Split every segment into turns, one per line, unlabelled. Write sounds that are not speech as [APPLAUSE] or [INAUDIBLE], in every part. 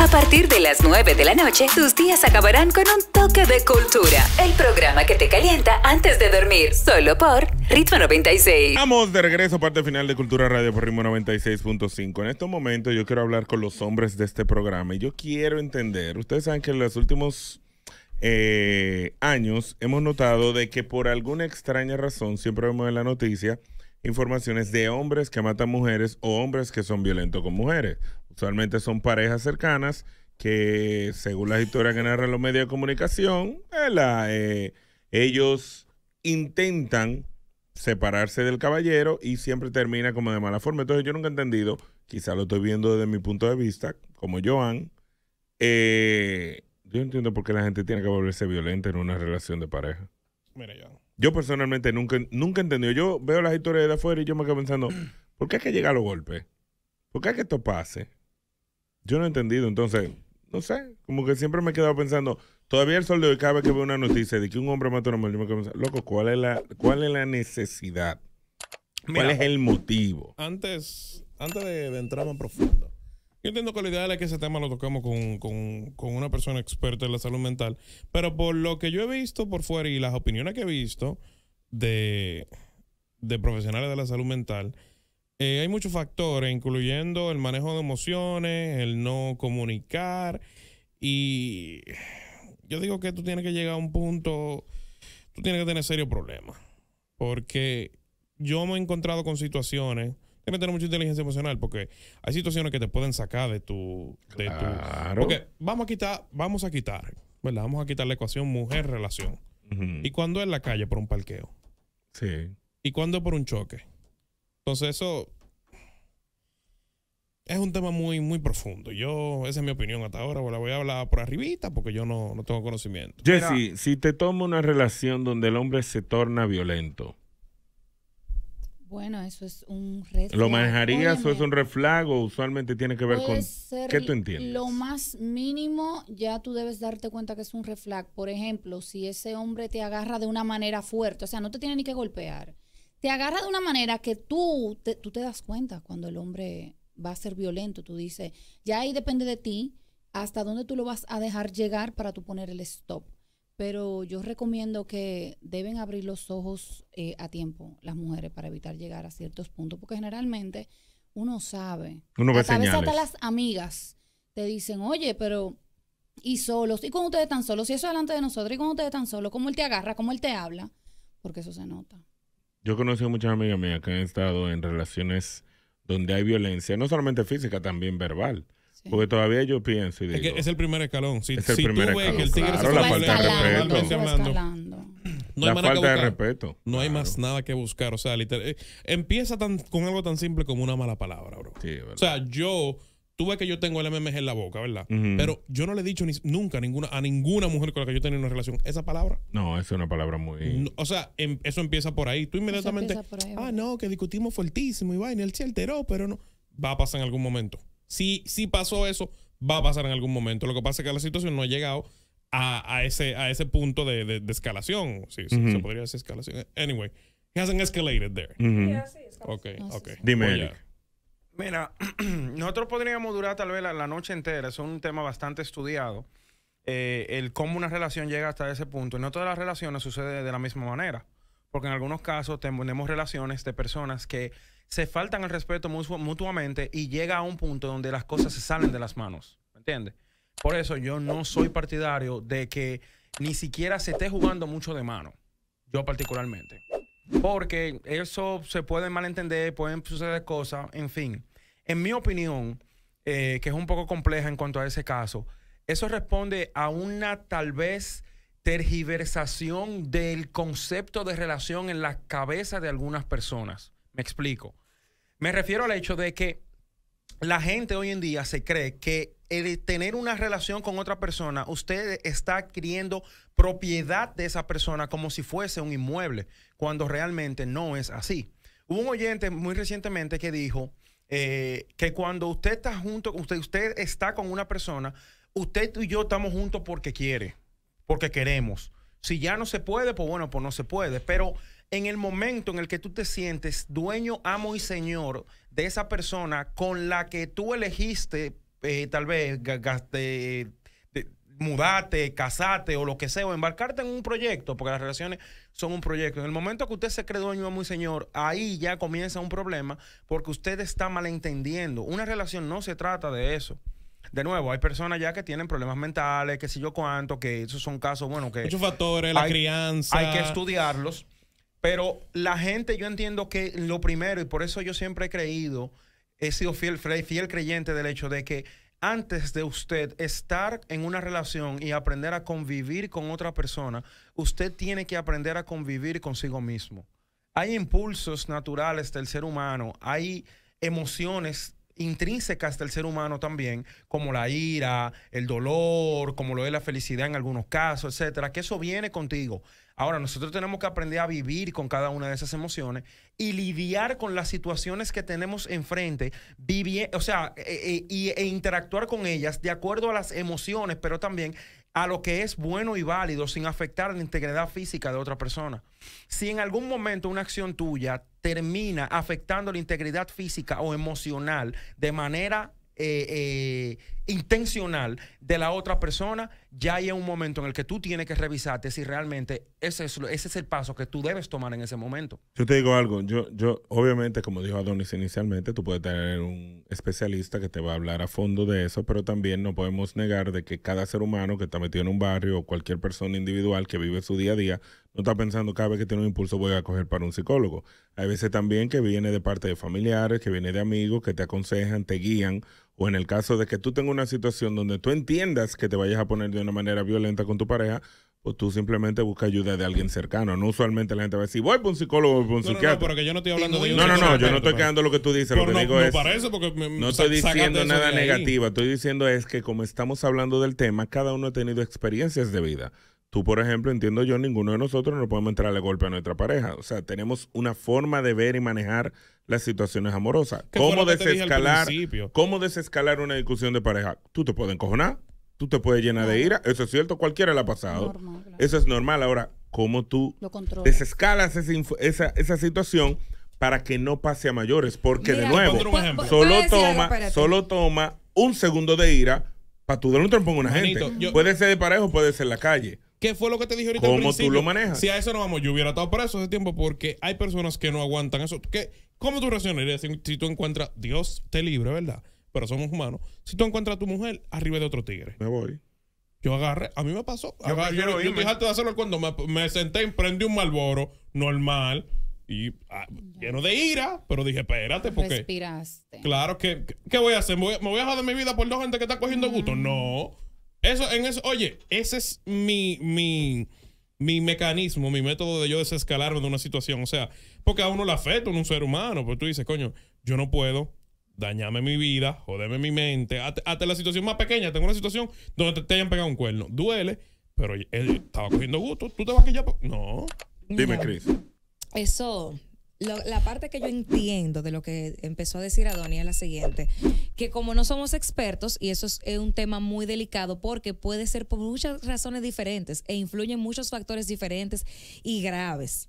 A partir de las 9 de la noche, tus días acabarán con un toque de cultura. El programa que te calienta antes de dormir, solo por Ritmo 96.
Vamos de regreso, a parte final de Cultura Radio por Ritmo 96.5. En estos momentos yo quiero hablar con los hombres de este programa y yo quiero entender, ustedes saben que en los últimos eh, años hemos notado de que por alguna extraña razón siempre vemos en la noticia informaciones de hombres que matan mujeres o hombres que son violentos con mujeres usualmente son parejas cercanas que, según las historias que narran los medios de comunicación, eh, ellos intentan separarse del caballero y siempre termina como de mala forma. Entonces yo nunca he entendido, quizá lo estoy viendo desde mi punto de vista, como Joan, eh, yo yo entiendo por qué la gente tiene que volverse violenta en una relación de pareja. Yo personalmente nunca, nunca he entendido. Yo veo las historias de afuera y yo me quedo pensando, [CLEARS THROAT] ¿por qué hay que llega a los golpes? ¿Por qué hay que esto pase? Yo no he entendido, entonces, no sé, como que siempre me he quedado pensando, todavía el sol de hoy cada vez que veo una noticia de que un hombre mató a una mujer, yo me quedo pensando, loco, ¿cuál es la, cuál es la necesidad? ¿Cuál es el motivo?
Antes, antes de, entrar más profundo, yo entiendo que lo ideal es que ese tema lo toquemos con, con, con, una persona experta en la salud mental, pero por lo que yo he visto por fuera y las opiniones que he visto de, de profesionales de la salud mental, eh, hay muchos factores, incluyendo el manejo de emociones, el no comunicar y yo digo que tú tienes que llegar a un punto, tú tienes que tener serios problemas, porque yo me he encontrado con situaciones, tienes que tener mucha inteligencia emocional, porque hay situaciones que te pueden sacar de tu... De porque vamos a quitar, vamos a quitar, ¿verdad? Vamos a quitar la ecuación mujer-relación. ¿Y cuando es la calle por un parqueo? Sí. ¿Y cuando es por un choque? Entonces eso es un tema muy, muy profundo. Yo, esa es mi opinión hasta ahora, pues la voy a hablar por arribita porque yo no, tengo conocimiento. Jesse,
si te toma una relación donde el hombre se torna violento.
Bueno, eso es un reflag. ¿Lo manejarías o es un
o Usualmente tiene que ver con... ¿Qué tú entiendes?
Lo más mínimo ya tú debes darte cuenta que es un reflag. Por ejemplo, si ese hombre te agarra de una manera fuerte, o sea, no te tiene ni que golpear te agarra de una manera que tú te, tú te das cuenta cuando el hombre va a ser violento. Tú dices, ya ahí depende de ti hasta dónde tú lo vas a dejar llegar para tú poner el stop. Pero yo recomiendo que deben abrir los ojos eh, a tiempo las mujeres para evitar llegar a ciertos puntos, porque generalmente uno sabe. Uno ve hasta, las amigas te dicen, oye, pero y solos, y con ustedes tan solos, y eso delante de nosotros, y con ustedes tan solos, cómo él te agarra, cómo él te habla, porque eso se nota.
Yo conocí a muchas amigas mías que han estado en relaciones donde hay violencia, no solamente física, también verbal. Porque todavía yo pienso y digo, es, el primer escalón. Si, es el primer ves que el tigre claro, se la falta de respeto. no hay falta de respeto.
No hay más nada que buscar. O sea, literal, eh, empieza con algo tan simple como una mala palabra, bro. Sí, o sea, yo tú ves que yo tengo el MMG en la boca, ¿verdad? Pero yo no le he dicho ni, nunca a ninguna, a ninguna mujer con la que yo tenía una relación esa palabra.
No, es una palabra muy.
o sea, em, eso empieza por ahí. Tú inmediatamente. ah, no, que discutimos fuertísimo y vaina, él se alteró, pero no. Va a pasar en algún momento. Si, sí pasó eso, va a pasar en algún momento. Lo que pasa es que la situación no ha llegado a, ese, a ese punto de, escalación. Sí, se podría decir escalación. Anyway, hasn't escalated there. ok,
ok. Dime, Eric. Mira, [CLEARS THROAT] nosotros podríamos durar tal vez la, noche entera, es un tema bastante estudiado, eh, el cómo una relación llega hasta ese punto. Y no todas las relaciones sucede de la misma manera, porque en algunos casos tenemos relaciones de personas que se faltan el respeto mutuamente y llega a un punto donde las cosas se salen de las manos, ¿me entiendes? Por eso yo no soy partidario de que ni siquiera se esté jugando mucho de mano, yo particularmente. Porque eso se puede malentender, pueden suceder cosas, en fin en mi opinión, eh, que es un poco compleja en cuanto a ese caso, eso responde a una tal vez tergiversación del concepto de relación en la cabeza de algunas personas. Me explico. Me refiero al hecho de que la gente hoy en día se cree que el tener una relación con otra persona, usted está adquiriendo propiedad de esa persona como si fuese un inmueble, cuando realmente no es así. Hubo un oyente muy recientemente que dijo eh, que cuando usted está junto, usted, usted está con una persona, usted y yo estamos juntos porque quiere, porque queremos. Si ya no se puede, pues bueno, pues no se puede. Pero en el momento en el que tú te sientes dueño, amo y señor de esa persona con la que tú elegiste eh, tal vez gaste, mudarte, casarte o lo que sea, o embarcarte en un proyecto, porque las relaciones son un proyecto. En el momento que usted se cree dueño de muy señor, ahí ya comienza un problema porque usted está malentendiendo. Una relación no se trata de eso. De nuevo, hay personas ya que tienen problemas mentales, que sé yo cuánto, que esos son casos, bueno, que... Muchos factores, la crianza. Hay que estudiarlos. Pero la gente, yo entiendo que lo primero, y por eso yo siempre he creído, he sido fiel, fiel creyente del hecho de que antes de usted estar en una relación y aprender a convivir con otra persona, usted tiene que aprender a convivir consigo mismo. Hay impulsos naturales del ser humano, hay emociones intrínsecas del ser humano también, como la ira, el dolor, como lo es la felicidad en algunos casos, etcétera, que eso viene contigo. Ahora, nosotros tenemos que aprender a vivir con cada una de esas emociones y lidiar con las situaciones que tenemos enfrente, vivir, o sea, e, e, e interactuar con ellas de acuerdo a las emociones, pero también a lo que es bueno y válido sin afectar la integridad física de otra persona. Si en algún momento una acción tuya termina afectando la integridad física o emocional de manera eh, eh, intencional de la otra persona, ya hay un momento en el que tú tienes que revisarte si realmente ese es, ese es el paso que tú debes tomar en ese momento.
Yo te digo algo, yo, yo obviamente, como dijo Adonis inicialmente, tú puedes tener un especialista que te va a hablar a fondo de eso, pero también no podemos negar de que cada ser humano que está metido en un barrio o cualquier persona individual que vive su día a día no está pensando cada vez que tiene un impulso voy a coger para un psicólogo. Hay veces también que viene de parte de familiares, que viene de amigos, que te aconsejan, te guían. O en el caso de que tú tengas una situación donde tú entiendas que te vayas a poner de una manera violenta con tu pareja, pues tú simplemente buscas ayuda de alguien cercano. No usualmente la gente va a decir, voy para un psicólogo, voy para un psiquiatra. No, no, yo no estoy hablando de No, no, no, yo no estoy pues. quedando lo que tú dices. lo que no, digo es. no estoy diciendo nada negativo. Estoy diciendo es que como estamos hablando del tema, cada uno ha tenido experiencias de vida. Tú, por ejemplo, entiendo yo, ninguno de nosotros no podemos entrarle golpe a nuestra pareja. O sea, tenemos una forma de ver y manejar las situaciones amorosas. ¿Cómo desescalar, ¿Cómo desescalar una discusión de pareja? Tú te puedes encojonar, tú te puedes llenar de ira. Eso es cierto, cualquiera le ha pasado. Eso es normal. Ahora, ¿cómo tú desescalas esa, esa, situación? para que no pase a mayores, porque de nuevo, solo toma, solo toma un segundo de ira para tú del un trompón una gente. puede ser de o puede ser en la calle. ¿Qué fue lo que te dije ahorita? ¿Cómo tú lo
manejas? Si a eso no vamos, yo hubiera estado preso ese tiempo porque hay personas que no aguantan eso. ¿Qué, ¿Cómo tú reaccionarías si, tú encuentras, Dios te libre, ¿verdad? Pero somos humanos. Si tú encuentras a tu mujer arriba de otro tigre. Me voy. Yo agarré, a mí me pasó. Yo, agarré, dejaste de hacerlo cuando me, senté y prendí un malboro normal y ah, lleno de ira, pero dije, espérate, porque.
Respiraste.
Claro que, ¿qué voy a hacer? ¿Me voy, a a joder mi vida por dos gente que está cogiendo gusto? Mm. No, No. Eso, en eso, oye, ese es mi, mi, mi mecanismo, mi método de yo desescalarme de una situación. O sea, porque a uno le afecta, a un ser humano, pues tú dices, coño, yo no puedo dañarme mi vida, joderme mi mente. Hasta, la situación más pequeña, tengo una situación donde te, hayan pegado un cuerno. Duele, pero él eh, estaba cogiendo gusto. ¿Tú te vas a quitar.
No. Dime, Cris.
Eso la parte que yo entiendo de lo que empezó a decir Adonia es la siguiente, que como no somos expertos, y eso es un tema muy delicado porque puede ser por muchas razones diferentes e influyen muchos factores diferentes y graves.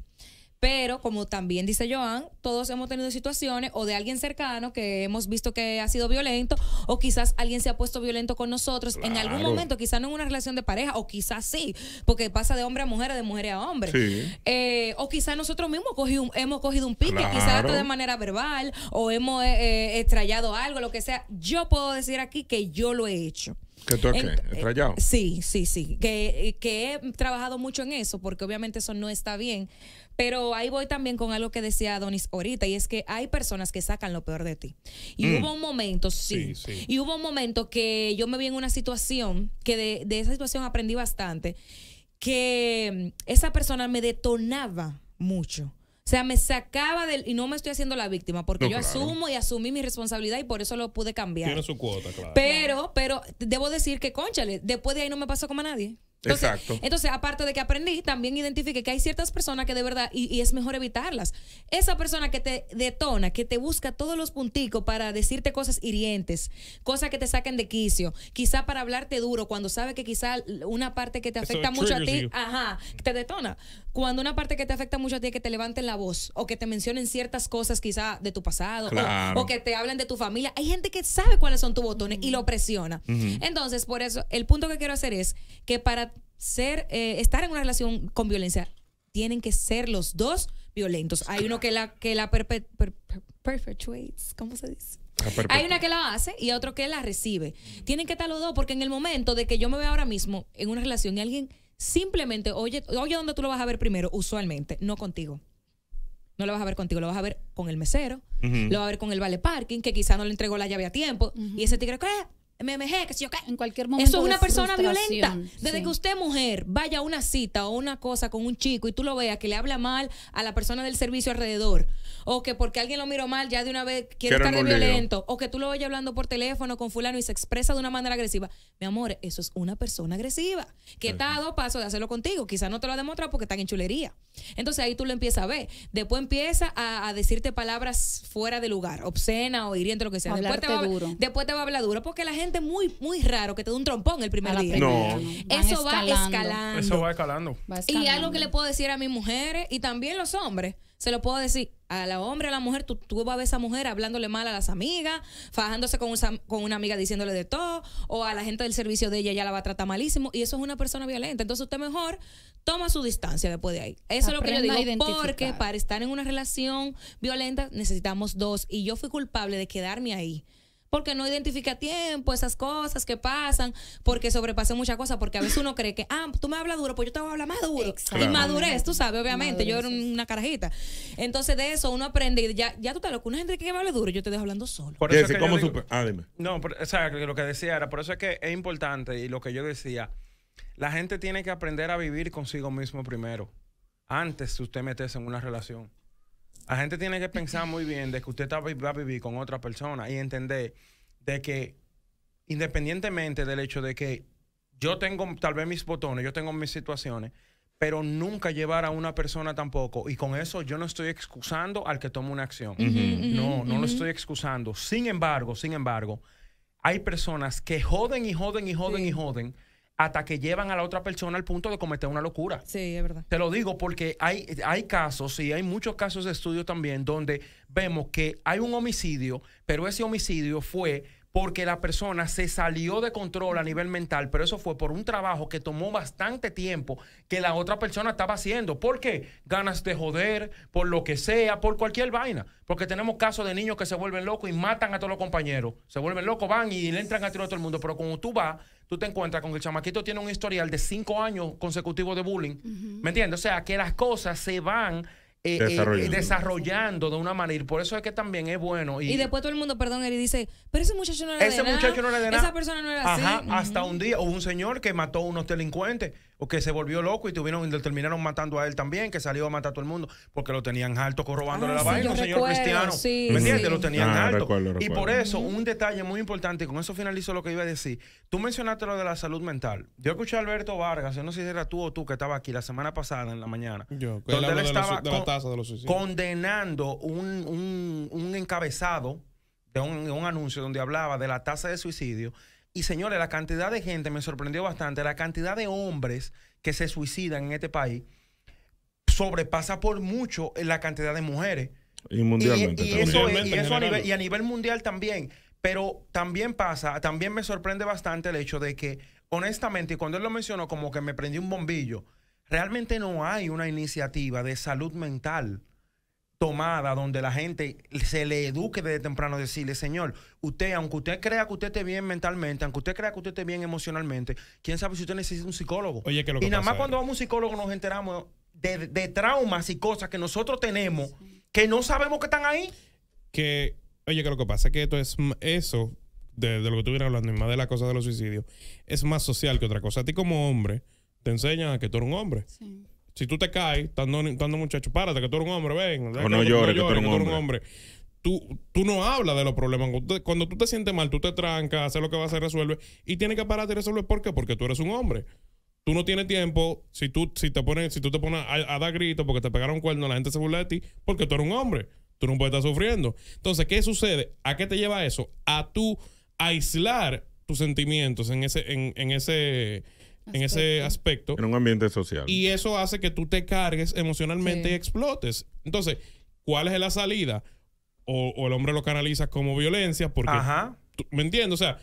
Pero como también dice Joan, todos hemos tenido situaciones o de alguien cercano que hemos visto que ha sido violento o quizás alguien se ha puesto violento con nosotros en algún momento, quizás no en una relación de pareja o quizás sí, porque pasa de hombre a mujer, de mujer a hombre. Eh, o quizás nosotros mismos hemos cogido un pique, quizás de manera verbal o hemos eh, eh algo, lo que sea. Yo puedo decir aquí que yo lo he hecho. ¿Que tú qué? Eh, sí, sí, sí. Que, que he trabajado mucho en eso, porque obviamente eso no está bien. Pero ahí voy también con algo que decía Donis ahorita, y es que hay personas que sacan lo peor de ti. Y mm. hubo un momento, sí, y hubo un momento que yo me vi en una situación, que de, esa situación aprendí bastante, que mm, esa persona me detonaba mucho. O sea, me sacaba del. Y no me estoy haciendo la víctima, porque yo asumo y asumí mi responsabilidad y por eso lo pude cambiar. Tiene
su cuota, claro. Pero,
pero debo decir que, conchale, después de ahí no me pasó como a nadie. Exacto. Entonces, aparte de que aprendí, también identifique que hay ciertas personas que de verdad, y, es mejor evitarlas. Esa persona que te detona, que te busca todos los punticos para decirte cosas hirientes, cosas que te saquen de quicio, quizá para hablarte duro, cuando sabe que quizá una parte que te afecta mucho a ti, ajá, te detona. Cuando una parte que te afecta mucho a ti, que te levanten la voz, o que te mencionen ciertas cosas quizá de tu pasado, o, que te hablen de tu familia. Hay gente que sabe cuáles son tus botones y lo presiona. Entonces, por eso, el punto que quiero hacer es que para ser, eh, estar en una relación con violencia, tienen que ser los dos violentos. Hay uno que la, que la perpetuates, ¿cómo se dice? Hay una que la hace y otro que la recibe. Tienen que estar los dos, porque en el momento de que yo me vea ahora mismo en una relación y alguien simplemente, oye, oye, ¿dónde tú lo vas a ver primero? Usualmente, no contigo. No lo vas a ver contigo, lo vas a ver con el mesero, lo vas a ver con el vale parking, que quizá no le entregó la llave a tiempo, y ese tigre, ¿qué? MMG, que si yo en cualquier momento. Eso es una persona violenta. Desde que usted, mujer, vaya a una cita o una cosa con un chico y tú lo veas que le habla mal a la persona del servicio alrededor, o que porque alguien lo miró mal ya de una vez quiere estar de violento, o que tú lo veas hablando por teléfono con fulano y se expresa de una manera agresiva. Mi amor, eso es una persona agresiva que está a dos pasos de hacerlo contigo. Quizás no te lo ha demostrado porque están en chulería. Entonces ahí tú lo empiezas a ver. Después empieza a, decirte palabras fuera de lugar, obscena o hiriente, lo que sea. Después te, va, duro. después te va a hablar duro porque la gente muy, muy raro que te dé un trompón el primer día. Eso va escalando. Eso va escalando. Y algo que le puedo decir a mis mujeres y también los hombres, se lo puedo decir a la hombre, a la mujer, tú, vas a ver a esa mujer hablándole mal a las amigas, fajándose con, una amiga diciéndole de todo, o a la gente del servicio de ella ya la va a tratar malísimo, y eso es una persona violenta. Entonces usted mejor toma su distancia después de ahí. Eso es lo que yo digo, porque para estar en una relación violenta necesitamos dos, y yo fui culpable de quedarme ahí porque no identifica a tiempo esas cosas que pasan, porque sobrepasa muchas cosas, porque a veces uno cree que, ah, tú me hablas duro, pues yo te voy a hablar más duro. Y madurez, tú sabes, obviamente, yo era una carajita. Entonces de eso uno aprende y ya, ya tú te lo que una gente que me habla duro, yo te dejo hablando solo.
Por eso es ¿cómo ah, No, pero, lo que decía era, por eso es que es importante y lo que yo decía, la gente tiene que aprender a vivir consigo mismo primero, antes de usted meterse en una relación. La gente tiene que pensar muy bien de que usted va a vivir con otra persona y entender de que independientemente del hecho de que yo tengo tal vez mis botones, yo tengo mis situaciones, pero nunca llevar a una persona tampoco. Y con eso yo no estoy excusando al que toma una acción. no, no lo estoy excusando. Sin embargo, sin embargo, hay personas que joden y joden y joden y joden hasta que llevan a la otra persona al punto de cometer una locura. Sí, es verdad. Te lo digo porque hay, hay casos, y sí, hay muchos casos de estudio también, donde vemos que hay un homicidio, pero ese homicidio fue porque la persona se salió de control a nivel mental, pero eso fue por un trabajo que tomó bastante tiempo que la otra persona estaba haciendo. ¿Por qué? Ganas de joder, por lo que sea, por cualquier vaina. Porque tenemos casos de niños que se vuelven locos y matan a todos los compañeros. Se vuelven locos, van y le entran a tiro a todo el mundo. Pero cuando tú vas, tú te encuentras con el chamaquito tiene un historial de cinco años consecutivos de bullying. ¿Me entiendes? O sea, que las cosas se van y eh, eh, eh, desarrollando. de una manera. Y por eso es que también es bueno. Y,
después todo el mundo, perdón, él dice, pero ese muchacho no era ese de nada. Esa persona no era Ajá,
Hasta un día hubo un señor que mató a unos delincuentes o que se volvió loco y tuvieron, terminaron matando a él también, que salió a matar a todo el mundo, porque lo tenían alto corrobándole ah, la vaina, señor cristiano. ¿Me entiendes? Lo tenían ah, alto. Y por eso, un detalle muy importante, y con eso finalizo lo que iba a decir. Tú mencionaste lo de la salud mental. Yo escuché a Alberto Vargas, yo no sé si era tú o tú que estaba aquí la semana pasada en la mañana, donde él, estaba condenando un, un, encabezado de un, un anuncio donde hablaba de la tasa de suicidio y señores, la cantidad de gente me sorprendió bastante, la cantidad de hombres que se suicidan en este país sobrepasa por mucho la cantidad de mujeres.
Y mundialmente. Y, a, nivel, a
nivel mundial también. Pero también pasa, también me sorprende bastante el hecho de que, honestamente, y cuando él lo mencionó, como que me prendí un bombillo, realmente no hay una iniciativa de salud mental tomada donde la gente se le eduque desde temprano, decirle, Señor, usted, aunque usted crea que usted esté bien mentalmente, aunque usted crea que usted esté bien emocionalmente, quién sabe si usted necesita un psicólogo. y nada más cuando vamos a un psicólogo nos enteramos de, traumas y cosas que nosotros tenemos que no sabemos que están ahí.
Que, oye, que lo que pasa es que esto es eso, de, lo que tú vienes hablando, más de la cosa de los suicidios, es más social que otra cosa. A ti como hombre, te enseñan a que tú eres un hombre. Si tú te caes, estando, estando muchacho, párate, que tú eres un hombre, ven. O no llores, que, tú eres un hombre. Tú, tú, no hablas de los problemas. Cuando tú te sientes mal, tú te trancas, haces lo que va a ser resuelve. Y tienes que pararte y resolver. ¿Por qué? Porque tú eres un hombre. Tú no tienes tiempo. Si tú, si te pones, si tú te pones a, dar gritos porque te pegaron cuerno, la gente se burla de ti, porque tú eres un hombre. Tú no puedes estar sufriendo. Entonces, ¿qué sucede? ¿A qué te lleva eso? A tú aislar tus sentimientos en ese, en, en ese en ese
aspecto. En un ambiente social.
Y eso hace que tú te cargues emocionalmente y explotes. Entonces, ¿cuál es la salida? O, el hombre lo canaliza como violencia porque... ¿Me entiendo? O sea,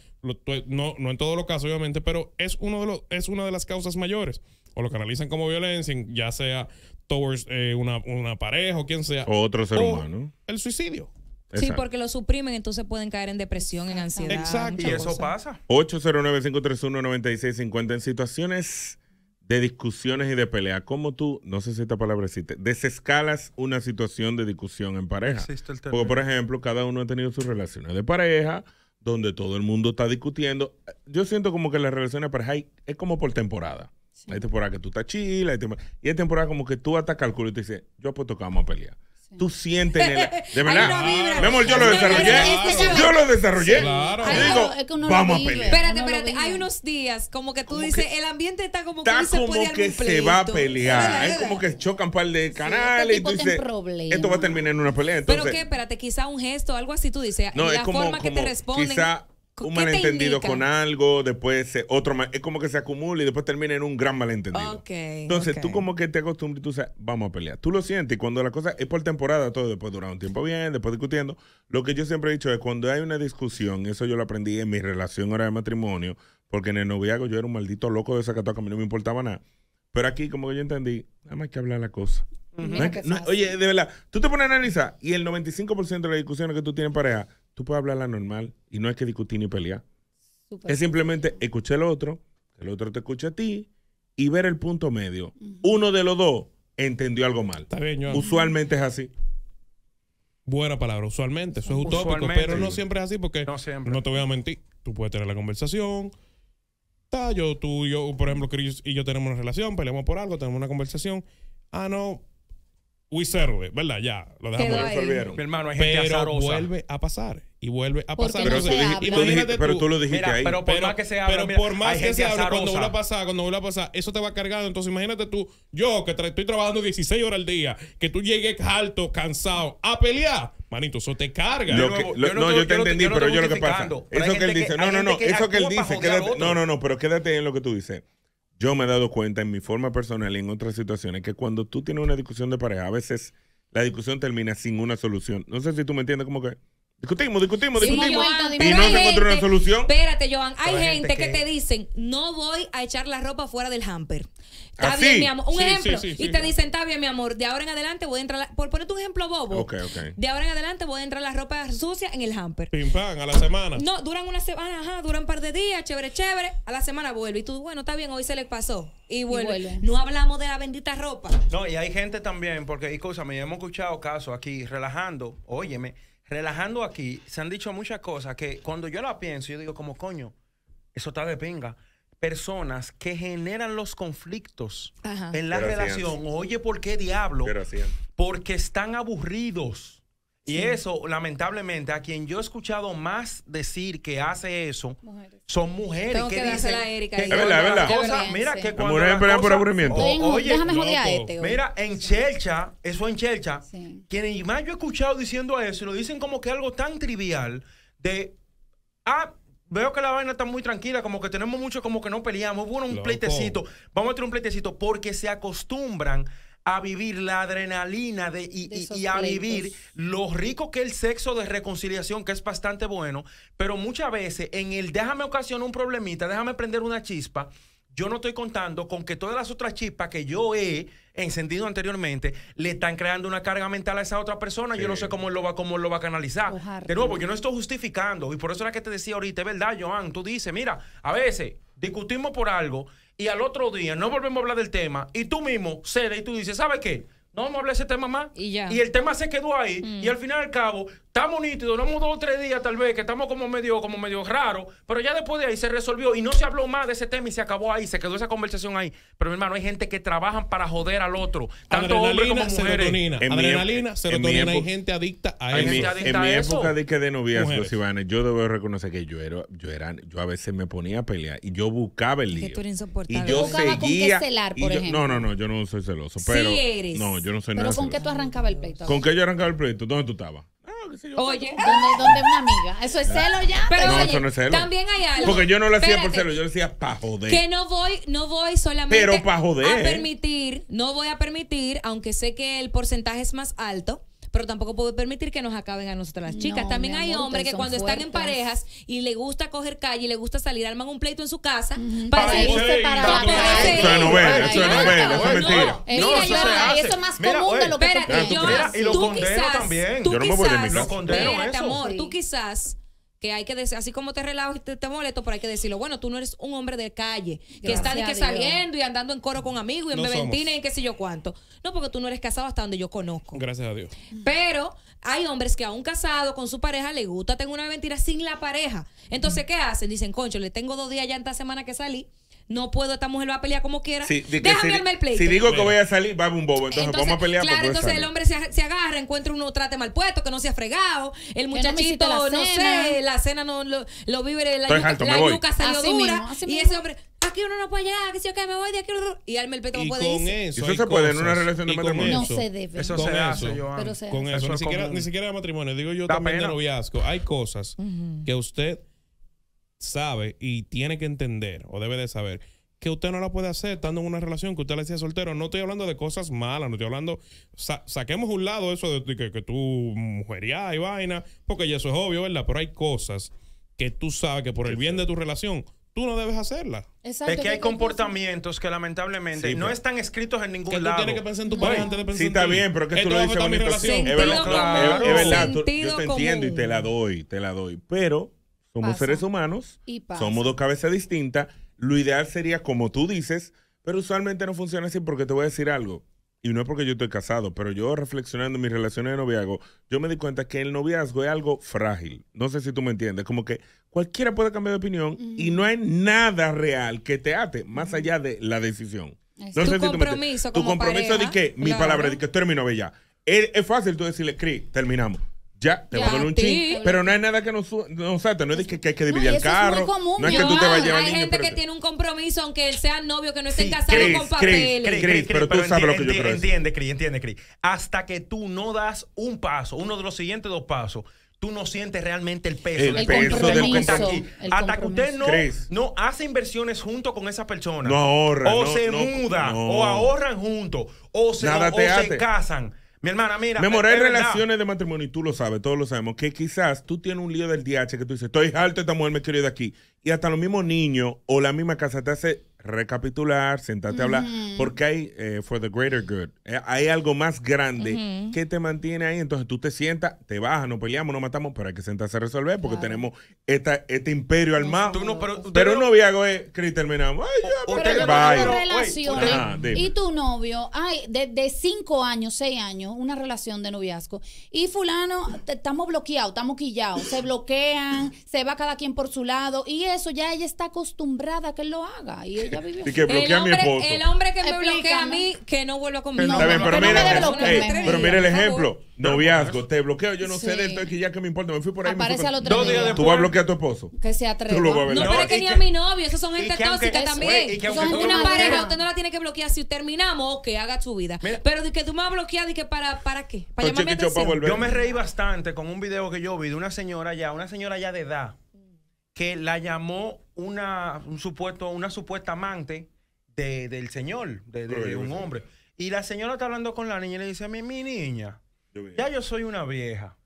no, en todos los casos, obviamente, pero es, uno de los, es una de las causas mayores. O lo canalizan como violencia, ya sea
towards eh, una, pareja o quien sea. O otro ser humano.
El suicidio. Sí, porque lo suprimen, entonces pueden caer en depresión, en ansiedad. Exacto. Y eso pasa.
809-531-9650 en situaciones de discusiones y de pelea. como tú, no sé si esta palabra existe, desescalas una situación de discusión en pareja? Porque, por ejemplo, cada uno ha tenido sus relaciones de pareja, donde todo el mundo está discutiendo. Yo siento como que las relaciones de pareja es como por temporada. Hay temporada que tú estás chila, y hay temporada como que tú hasta calculas y te dices, yo pues tocamos a pelear. Tú sientes en el, [LAUGHS] De verdad. Vemos, yo lo desarrollé. yo lo desarrollé. Claro.
vamos a pelear. Espérate, espérate. Hay unos días como que tú dices, el ambiente está como que, como que se
va a pelear. Es como que chocan par de este canales y tú dices, esto va a terminar en una pelea. Pero qué
espérate, quizá un gesto, algo así tú dices. No, la forma que te responden. Quizá un malentendido con
algo, después otro mal, es como que se acumula y después termina en un gran malentendido.
Entonces
tú como que te acostumbras, y tú sabes, vamos a pelear. Tú lo sientes y cuando la cosa es por temporada, todo después dura un tiempo bien, después discutiendo. Lo que yo siempre he dicho es cuando hay una discusión, eso yo lo aprendí en mi relación ahora de matrimonio, porque en el noviazgo yo era un maldito loco de que a mí no me importaba nada. Pero aquí como que yo entendí, nada más hay que hablar la cosa. oye, de verdad, tú te pones a analizar y el 95% de las discusiones que tú tienes pareja tú puedes hablar la normal y no hay que discutir ni pelear. es simplemente escuchar al otro, que el otro te escuche a ti y ver el punto medio. Uno de los dos entendió algo mal. Usualmente es así. Buena palabra, usualmente.
Eso es utópico, pero no siempre es así porque no, te voy a mentir. Tú puedes tener la conversación, yo, tú, yo, por ejemplo, Chris y yo tenemos una relación, peleamos por algo, tenemos una conversación. Ah, no, we ¿verdad? Ya, lo dejamos pero vuelve a pasar y vuelve a pasar. Pero, tú, lo dijiste ahí. Pero por más que se abra pero por más que se abra cuando vuelva a pasar, cuando vuelva a pasar, eso te va cargando. Entonces imagínate tú, yo que estoy trabajando 16 horas al día, que tú llegues alto, cansado, a pelear. Manito, eso te carga.
no, yo, te, entendí, pero yo lo que pasa. Eso que él dice, no, no, no, eso que él dice, no, no, no, pero quédate en lo que tú dices yo me he dado cuenta en mi forma personal y en otras situaciones que cuando tú tienes una discusión de pareja, a veces la discusión termina sin una solución. No sé si tú me entiendes como que... Discutimos, discutimos, discutimos. y no se encontró una solución.
Espérate, Joan. Hay gente, que, te dicen, no voy a echar la ropa fuera del hamper.
Está ah, bien, mi amor. Un ejemplo. y te
dicen, está bien, mi amor. De ahora en adelante voy a entrar. Por ponerte un ejemplo bobo. De ahora en adelante voy a entrar la ropa sucia en el hamper.
Pim pam, a la semana. No,
duran una semana, ajá, duran un par de días, chévere, chévere. A la semana vuelve. Y tú, bueno, está bien, hoy se les pasó. Y vuelve. No hablamos de la bendita ropa.
No, y hay gente también, porque, y cosas, me hemos escuchado casos aquí relajando, óyeme relajando aquí, se han dicho muchas cosas que cuando yo la pienso, yo digo como coño, eso está de pinga. Personas que generan los conflictos en la relación. Oye, ¿por qué diablo? Porque están aburridos. Y eso, lamentablemente, a quien yo he escuchado más decir que hace eso son mujeres. Tengo que, dicen Erika. verdad, es verdad. mira que cuando. Este, oye, Mira, en Chercha, Chelcha, eso en Chelcha, quienes más yo he escuchado diciendo eso, lo dicen como que algo tan trivial de. Ah, veo que la vaina está muy tranquila, como que tenemos mucho, como que no peleamos. Bueno, un pleitecito. Vamos a tener un pleitecito porque se acostumbran a vivir la adrenalina de, y, a vivir lo rico que el sexo de reconciliación, que es bastante bueno, pero muchas veces en el déjame ocasionar un problemita, déjame prender una chispa, yo no estoy contando con que todas las otras chispas que yo he encendido anteriormente le están creando una carga mental a esa otra persona. Yo no sé cómo lo va, cómo lo va a canalizar. De nuevo, yo no estoy justificando. Y por eso era que te decía ahorita, es verdad, Joan, tú dices, mira, a veces discutimos por algo y al otro día no volvemos a hablar del tema y tú mismo cedes y tú dices, ¿sabes qué? No vamos a hablar de ese tema más. Y, ya. y el tema se quedó ahí. Mm. Y al final y al cabo, estamos nítidos, no dos tres días tal vez, que estamos como medio, como medio raro, pero ya después de ahí se resolvió y no se habló más de ese tema y se acabó ahí, se quedó esa conversación ahí. Pero mi hermano, hay gente que trabajan para joder al otro, tanto hombres como mujeres. Serotonina. Adrenalina, serotonina, hay gente adicta
a eso. en mi, época de que de noviazgos,
yo debo reconocer que yo era, yo era, yo a veces me ponía a pelear y yo buscaba el lío.
Y yo seguía. Celar, por yo, no, no, no,
yo no soy celoso. Pero, eres. No, yo no soy nada. ¿Pero con qué
tú arrancabas el pleito? ¿Con qué
yo arrancaba el pleito? ¿Dónde tú estabas?
Oye, ¿dónde,
una amiga? ¿Eso es celo ya? Pero no, eso no es celo. También hay algo. Porque yo no lo hacía por celo,
yo lo hacía pa' joder. Que
no voy, no voy solamente Pero pa joder. a permitir, no voy a permitir, aunque sé que el porcentaje es más alto, pero tampoco puedo permitir que nos acaben a nosotras las chicas. También hay hombres que cuando están en parejas y le gusta coger calle y le gusta salir, arman un pleito en su casa
para, irse, para, la Eso es novela, eso es novela, eh, eso es mentira. Mira, eso es más común de lo que tú quieras. Y lo condeno también. Yo no me voy de amor,
tú quizás hay que decir, así como te relajo y te, molesto, pero hay que decirlo, bueno, tú no eres un hombre de calle, que está saliendo y andando en coro con amigos y en no y en qué sé yo cuánto. No, porque tú no eres casado hasta donde yo conozco. Gracias a Dios. Pero hay hombres que aún casado con su pareja le gusta tener una mentira sin la pareja. Entonces, ¿qué hacen? Dicen, concho, le tengo dos días ya en esta semana que salí no puedo, esta mujer va a pelear como quiera. Sí, Déjame si, el pleito. Si digo que voy a
salir, va a un bobo. Entonces, vamos a pelear. Claro, entonces el hombre
se, agarra, encuentra uno trate mal puesto, que no se ha fregado. El muchachito, no, sé, la cena no lo, lo vive, la, yuca, alto, la salió dura. y ese hombre, aquí uno no puede llegar, que si yo que me voy de aquí y arme el peto como puede con Eso,
eso se puede en una relación
de matrimonio. No se debe. Eso se hace, yo. con eso, ni, siquiera, de matrimonio. Digo yo también de noviazgo. Hay cosas que usted sabe y tiene que entender o debe de saber que usted no la puede hacer estando en una relación que usted le decía soltero. No estoy hablando de cosas malas, no estoy hablando. saquemos un lado eso de, que, que, tú mujería y vaina, porque ya eso es obvio, ¿verdad? Pero hay cosas que tú sabes que por el bien de tu relación. Tú no debes hacerla.
es que hay comportamientos que lamentablemente no están escritos en ningún que lado. tienes que pensar en tu de pensar Sí, está bien, pero es que tú lo dices Es es verdad yo te entiendo y te la
doy, te la doy. Pero somos seres humanos, somos dos cabezas distintas. Lo ideal sería como tú dices, pero usualmente no funciona así porque te voy a decir algo. Y no es porque yo estoy casado, pero yo reflexionando en mis relaciones de noviazgo, yo me di cuenta que el noviazgo es algo frágil. No sé si tú me entiendes. Como que cualquiera puede cambiar de opinión y no hay nada real que te ate más allá de la decisión. tu compromiso Tu compromiso de que mi palabra, de que tú eres mi Es, es fácil tú decirle, Cris, terminamos ya te ponen un Pero no es nada que o sea te no es que, hay que dividir el carro. Es común, no es que tú te Hay gente
que tiene un compromiso, aunque sea novio, que no estén casados con papeles.
Cris, pero tú sabes lo que yo creo. Entiende, Cris, entiende, Cris. Hasta que tú no das un paso, uno de los siguientes dos pasos, tú no sientes realmente el peso. El, el peso que del aquí. Hasta que usted no, no, hace inversiones junto con esa persona. No ahorra. O se muda, o ahorran juntos, o se, o se casan. Mi hermana, mira. Memoré relaciones
de matrimonio y tú lo sabes, todos lo sabemos, que quizás tú tienes un lío del DH que tú dices, estoy harto, esta mujer me quiere ir de aquí. Y hasta los mismos niños o la misma casa te hace recapitular, sentarte a hablar, porque hay, eh, for the greater good, eh, hay algo más grande que te mantiene ahí, entonces tú te sientas, te bajas, no peleamos, no matamos, pero hay que sentarse a resolver porque tenemos esta, este imperio al más pero, un noviago es, Cris, terminamos. Ay, y
tu novio, ay, de, de, cinco años, seis años, una relación de noviazgo, y fulano, estamos bloqueados, estamos quillados, se bloquean, se va cada quien por su lado, y eso ya ella está acostumbrada a que él
lo haga, y ella y que bloquea a mi esposo. El hombre que me bloquea a mí, que no vuelva conmigo. Eh, eh,
pero mira, el ejemplo. Noviazgo, te bloqueo, yo no sé de esto, es ya que me importa, me fui por ahí. Aparece al otro Tú vas a bloquear a tu esposo. Que se atreva. No, pero que ni a
mi novio, esos son gente tóxica también. Son una pareja, usted no la tiene que bloquear. Si terminamos, que haga su vida. Pero de que tú me vas a bloquear, que para, ¿para qué? Para
Yo me reí bastante con un video que yo vi de una señora ya, una señora ya de edad, que la llamó una, un supuesto, una supuesta amante de, del señor, de, un hombre. Y la señora está hablando con la niña y le dice, mi, mi niña, ya yo soy una vieja.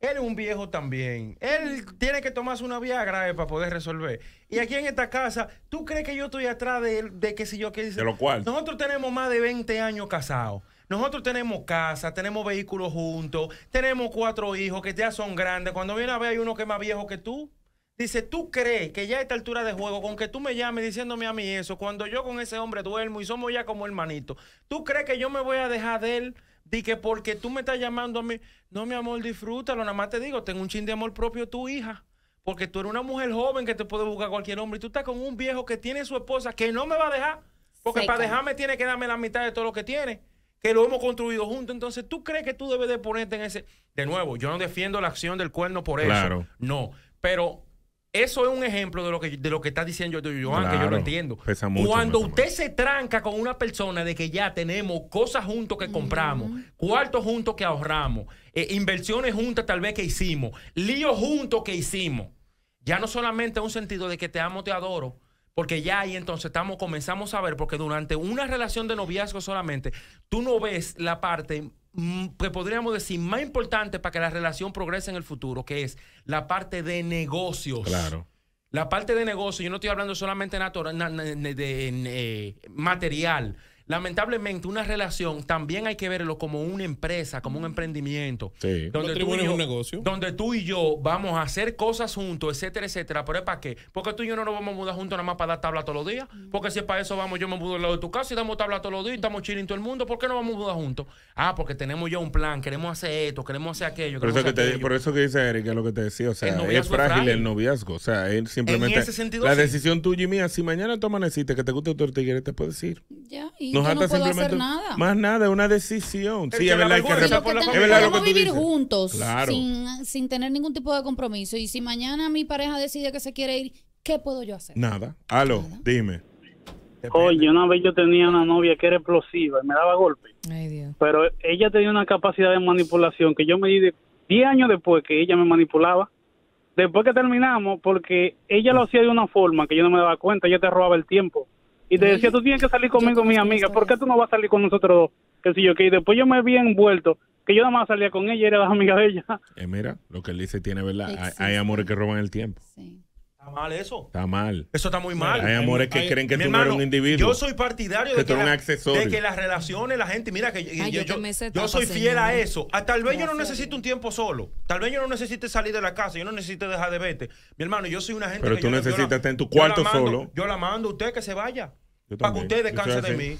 Él es un viejo también. Él tiene que tomarse una vía grave para poder resolver. Y aquí en esta casa, ¿tú crees que yo estoy atrás de él? De que si yo qué dice. De lo cual. Nosotros tenemos más de 20 años casados. Nosotros tenemos casa, tenemos vehículos juntos, tenemos cuatro hijos que ya son grandes. Cuando viene a ver, hay uno que es más viejo que tú. Dice, ¿tú crees que ya a esta altura de juego, con que tú me llames diciéndome a mí eso, cuando yo con ese hombre duermo y somos ya como hermanitos, ¿tú crees que yo me voy a dejar de él? Di que porque tú me estás llamando a mí, no, mi amor, disfrútalo, nada más te digo, tengo un chin de amor propio tu hija. Porque tú eres una mujer joven que te puede buscar cualquier hombre y tú estás con un viejo que tiene su esposa que no me va a dejar. Porque para dejarme tiene que darme la mitad de todo lo que tiene, que lo hemos construido juntos. Entonces, ¿tú crees que tú debes de ponerte en ese... De nuevo, yo no defiendo la acción del cuerno por eso. Claro. No, pero eso es un ejemplo de lo que, lo que está diciendo Joan, que yo lo
entiendo. Cuando
usted se tranca con una persona de que ya tenemos cosas juntos que compramos, cuarto cuartos juntos que ahorramos, eh, inversiones juntas tal vez que hicimos, líos juntos que hicimos, ya no solamente un sentido de que te amo, te adoro, porque ya ahí entonces estamos, comenzamos a ver, porque durante una relación de noviazgo solamente, tú no ves la parte que mm, pues podríamos decir más importante para que la relación progrese en el futuro, que es la parte de negocios. Claro. La parte de negocios yo no estoy hablando solamente natural, de, eh, material, Lamentablemente, una relación también hay que verlo como una empresa, como un emprendimiento.
Sí. Donde tú y yo, un
negocio. Donde tú y yo vamos a hacer cosas juntos, etcétera, etcétera. Pero es para qué? Porque tú y yo no nos vamos a mudar juntos nada más para dar tabla todos los días. Porque si es para eso vamos, yo me mudo al lado de tu casa y damos tabla todos los días y estamos chilling todo el mundo. ¿Por qué no vamos a mudar juntos? Ah, porque tenemos ya un plan, queremos hacer esto, queremos hacer aquello. por, eso que te, por
que dice Eric, es lo que te decía. O sea, es frágil, el noviazgo. O sea, él simplemente. la decisión tuya y mía, si mañana tú amaneciste que te guste tu tortillera, te puedes ir. Ya, y no puedo hacer Nada. Más nada, es una decisión. sí, es verdad, que es verdad vivir juntos sin,
sin tener ningún tipo de compromiso. Y si mañana mi pareja decide que se quiere ir, ¿qué puedo yo hacer?
Nada. Aló, dime. Oye, una vez yo tenía una novia que era explosiva y me daba golpes.
Ay, Dios. Pero ella tenía una capacidad de manipulación que yo me di 10 años después que ella me manipulaba. Después que terminamos, porque ella lo hacía de una forma que yo no me daba cuenta, ella te robaba el tiempo. Y te decía, tú tienes que salir conmigo, mi amiga, ¿por qué tú no vas a salir con nosotros dos? Que si yo, que después yo me había envuelto, que yo nada más salía con ella, era la amiga de ella. [LAUGHS]
Eh, mira, lo que él dice tiene verdad. Hay, amores que roban el tiempo. Sí.
Está mal eso.
Está mal. Eso está muy mal. Hay amores que creen que tú no eres un individuo. Yo soy
partidario de que, las relaciones, la gente, mira que yo, soy fiel a eso. Ah, tal vez yo no necesito un tiempo solo. Tal vez yo no necesite salir de la casa, yo no necesite dejar de verte. Mi hermano, yo soy una gente Pero tú necesitas estar en tu cuarto solo. Yo la mando a usted que se vaya para que usted descanse de mí.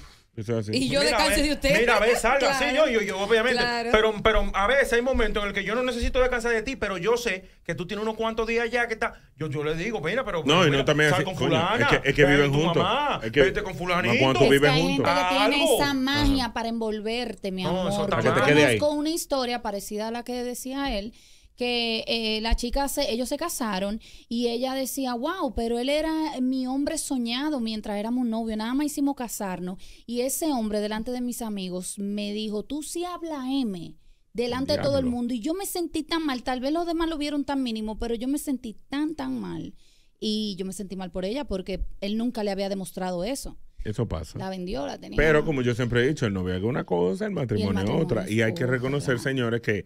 Y yo descanse de usted. Mira, a veces salga así, yo, yo, yo obviamente.
Pero, pero a veces hay momentos en el que yo no necesito descansar de ti, pero yo sé que tú tienes unos cuantos días ya que está. Yo, yo le digo, mira, pero. No, y no también así, con fulana. es que, es que viven juntos. es que, vete con fulanito. ¿Cuánto viven juntos? tiene
esa magia para envolverte, mi amor. No, eso está que te con una historia parecida a la que decía él que eh, la chica, se, ellos se casaron y ella decía, wow, pero él era mi hombre soñado mientras éramos novios, nada más hicimos casarnos. Y ese hombre delante de mis amigos me dijo, tú sí habla M delante de todo el mundo. Y yo me sentí tan mal, tal vez los demás lo vieron tan mínimo, pero yo me sentí tan, tan mal. Y yo me sentí mal por ella porque él nunca le había demostrado eso.
Eso pasa. La
vendió, la tenía. Pero como
yo siempre he dicho, el novio es una cosa, el matrimonio, otra. y hay que reconocer, señores, que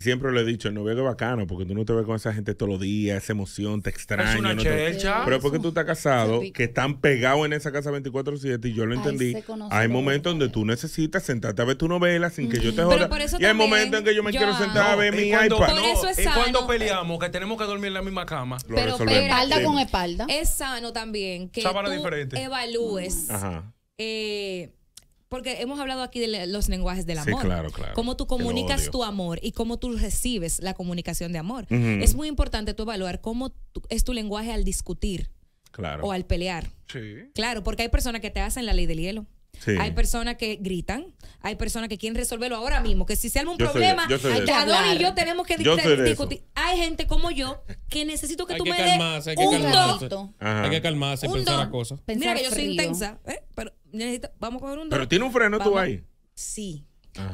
Siempre lo he dicho, el noviazgo es bacano porque tú no te ves con esa gente todos los días, esa emoción, te extraña. Es una Pero es porque tú estás casado, que están pegados en esa casa 24-7 y yo lo entendí. Hay momentos donde tú necesitas sentarte a ver tu novela sin que
yo te joda. Y hay momentos en que yo me quiero sentar a ver mi cuando, iPad. es sano. y cuando peleamos, que tenemos que dormir en la misma cama. Pero espalda con
espalda. Es sano también que tú diferente. evalúes. Ajá. Eh, porque hemos hablado aquí de los lenguajes del amor. claro, claro. Cómo tú comunicas tu amor y cómo tú recibes la comunicación de amor. Es muy importante tú evaluar cómo es tu lenguaje al discutir. Claro. O al pelear. Sí. Claro, porque hay personas que te hacen la ley del hielo. Hay personas que gritan, hay personas que quieren resolverlo ahora mismo, que si se arma un problema, soy, y yo tenemos que discutir. Hay gente como yo que necesito que tú me calmarse, des hay que un calmarse,
Hay que calmarse, pensar las cosas.
Mira que yo soy intensa, ¿eh? pero necesito, vamos a coger un don. Pero tiene un freno tú ahí. Sí,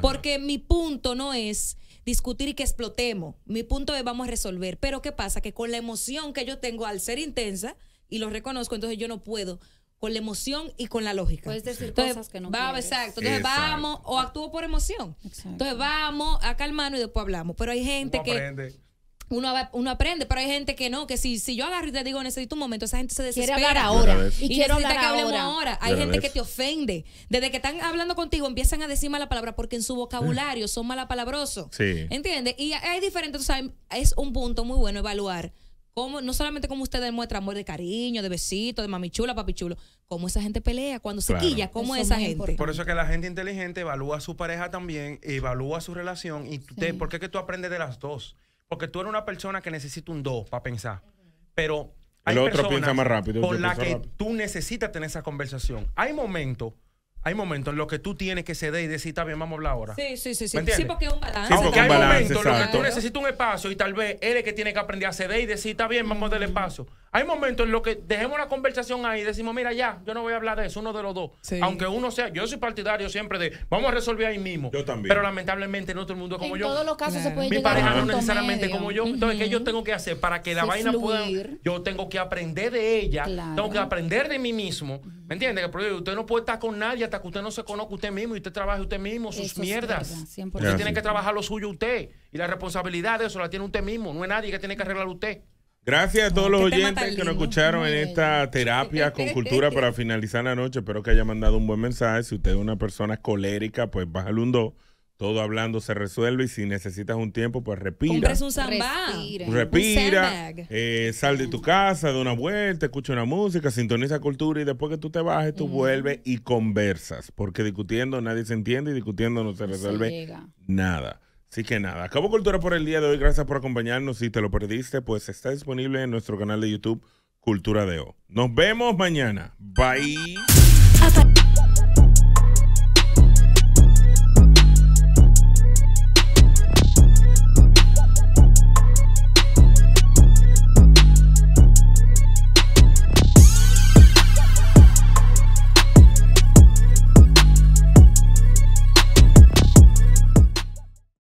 porque mi punto no es discutir y que explotemos. Mi punto es vamos a resolver. Pero ¿qué pasa? Que con la emoción que yo tengo al ser intensa, y lo reconozco, entonces yo no puedo con la emoción y con la lógica. Puedes decir cosas que no vamos, Exacto. Entonces vamos, o actúo por emoción. Entonces vamos acá a mano y después hablamos. Pero hay gente que... uno Aprende. Uno, aprende, pero hay gente que no, que si, si yo agarro y te digo necesito un momento, esa gente se desespera. Quiere hablar ahora. Y, quiero hablar que hablemos ahora. Hay gente que te ofende. Desde que están hablando contigo empiezan a decir mala palabra porque en su vocabulario son malapalabrosos. Sí. ¿Entiendes? Y hay diferentes, es un punto muy bueno evaluar no solamente como usted demuestra amor de cariño, de besito, de mami chula, papi chulo, cómo esa gente pelea, cuando se quilla, cómo esa gente. Por
eso es que la gente inteligente evalúa a su pareja también, evalúa su relación y usted, ¿por porque es que tú aprendes de las dos. Porque tú eres una persona que necesita un dos para pensar. Pero
hay otro más rápido, por la que
tú necesitas tener esa conversación. Hay momentos hay momentos en los que tú tienes que ceder y decir, está bien, vamos a hablar ahora. Sí, sí, sí. Sí, sí porque es un balance. Sí, porque hay momentos en los que tú necesitas un espacio y tal vez él es que tiene que aprender a ceder y decir, está bien, vamos a darle espacio. Hay momentos en los que dejemos la conversación ahí y decimos, mira, ya, yo no voy a hablar de eso, uno de los dos. Aunque uno sea, yo soy partidario siempre de, vamos a resolver ahí mismo. Yo también. Pero lamentablemente no todo el mundo es como yo. En todos los casos se puede Mi pareja no necesariamente como yo. Entonces, ¿qué yo tengo que hacer para que la vaina pueda? Yo tengo que aprender de ella, tengo que aprender de mí mismo. ¿Me entiendes? Que usted no puede estar con nadie hasta que usted no se conozca usted mismo y usted trabaje usted mismo sus mierdas. Usted tiene que trabajar lo suyo usted. Y la responsabilidad de eso la tiene usted mismo. No es nadie que tiene que arreglar usted.
Gracias a todos los oyentes que nos escucharon en esta terapia con cultura para [LAUGHS] finalizar la noche. Espero que haya mandado un buen mensaje. Si usted es una persona colérica, pues baja un undo, Todo hablando se resuelve y si necesitas un tiempo, pues respira. un
Respira. respira
eh, sal de tu casa, da una vuelta, escucha una música, sintoniza cultura y después que tú te bajes, tú mm. vuelves y conversas. Porque discutiendo nadie se entiende y discutiendo no se resuelve nada. Así que nada, acabo Cultura por el día de hoy. Gracias por acompañarnos. Si te lo perdiste, pues está disponible en nuestro canal de YouTube Cultura de O. Nos vemos mañana. Bye.